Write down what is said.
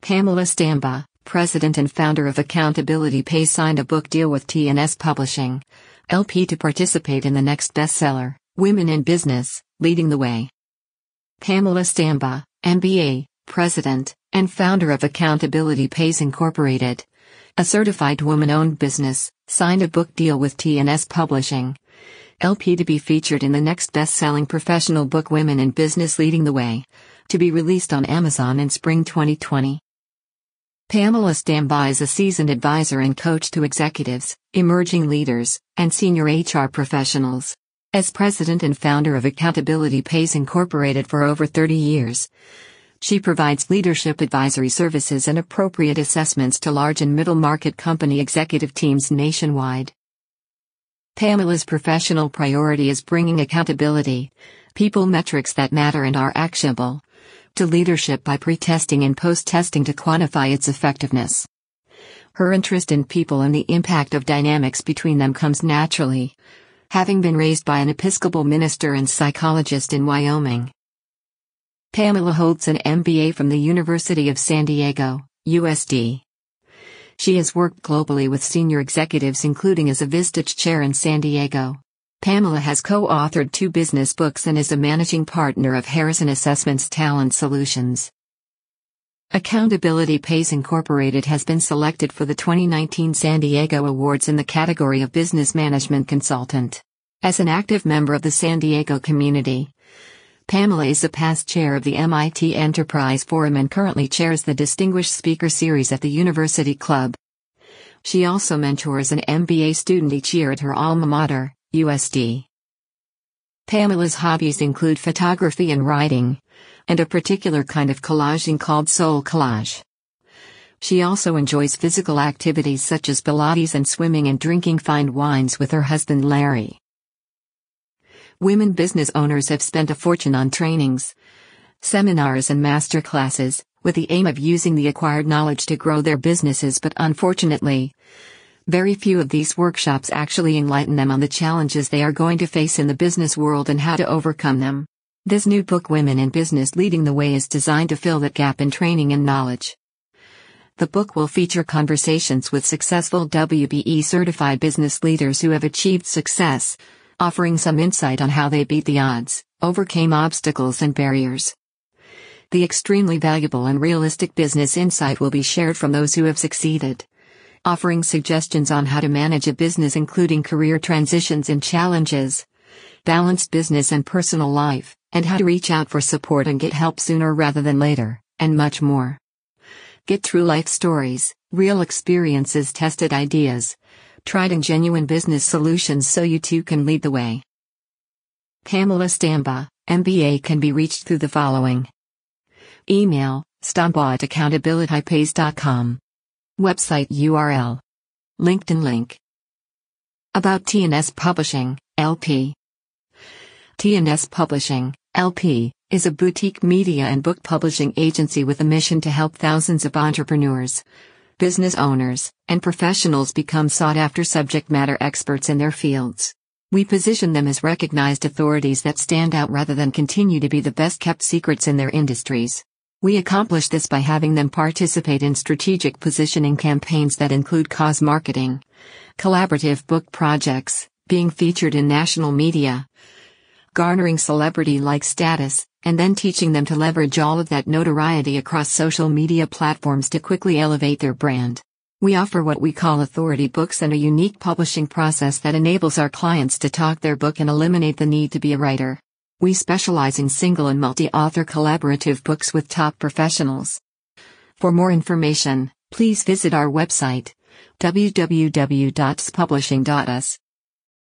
Pamela Stamba, president and founder of Accountability Pay signed a book deal with T&S Publishing LP to participate in the next bestseller, Women in Business, Leading the Way. Pamela Stamba, MBA, president and founder of Accountability Pays Incorporated, a certified woman-owned business, signed a book deal with T&S Publishing LP to be featured in the next best-selling professional book Women in Business Leading the Way, to be released on Amazon in spring 2020. Pamela Stamby is a seasoned advisor and coach to executives, emerging leaders, and senior HR professionals. As president and founder of Accountability Pays Incorporated for over 30 years, she provides leadership advisory services and appropriate assessments to large and middle market company executive teams nationwide. Pamela's professional priority is bringing accountability, people metrics that matter and are actionable, to leadership by pre-testing and post-testing to quantify its effectiveness. Her interest in people and the impact of dynamics between them comes naturally, having been raised by an Episcopal minister and psychologist in Wyoming. Pamela holds an MBA from the University of San Diego, USD. She has worked globally with senior executives including as a Vistage chair in San Diego, Pamela has co-authored two business books and is a managing partner of Harrison Assessments Talent Solutions. Accountability Pays Incorporated has been selected for the 2019 San Diego Awards in the category of Business Management Consultant. As an active member of the San Diego community, Pamela is a past chair of the MIT Enterprise Forum and currently chairs the Distinguished Speaker Series at the University Club. She also mentors an MBA student each year at her alma mater. USD. Pamela's hobbies include photography and writing, and a particular kind of collaging called soul collage. She also enjoys physical activities such as Pilates and swimming and drinking fine wines with her husband Larry. Women business owners have spent a fortune on trainings, seminars, and master classes, with the aim of using the acquired knowledge to grow their businesses, but unfortunately, very few of these workshops actually enlighten them on the challenges they are going to face in the business world and how to overcome them. This new book, Women in Business Leading the Way, is designed to fill that gap in training and knowledge. The book will feature conversations with successful WBE certified business leaders who have achieved success, offering some insight on how they beat the odds, overcame obstacles and barriers. The extremely valuable and realistic business insight will be shared from those who have succeeded offering suggestions on how to manage a business, including career transitions and challenges, balanced business and personal life, and how to reach out for support and get help sooner rather than later, and much more. Get true life stories, real experiences, tested ideas, tried and genuine business solutions so you too can lead the way. Pamela Stamba, MBA can be reached through the following email stamba at accountabilitypays.com. Website URL. LinkedIn link. About TNS Publishing, LP. TNS Publishing, LP, is a boutique media and book publishing agency with a mission to help thousands of entrepreneurs, business owners, and professionals become sought after subject matter experts in their fields. We position them as recognized authorities that stand out rather than continue to be the best kept secrets in their industries. We accomplish this by having them participate in strategic positioning campaigns that include cause marketing, collaborative book projects, being featured in national media, garnering celebrity like status, and then teaching them to leverage all of that notoriety across social media platforms to quickly elevate their brand. We offer what we call authority books and a unique publishing process that enables our clients to talk their book and eliminate the need to be a writer. We specialize in single and multi-author collaborative books with top professionals. For more information, please visit our website www.spublishing.us.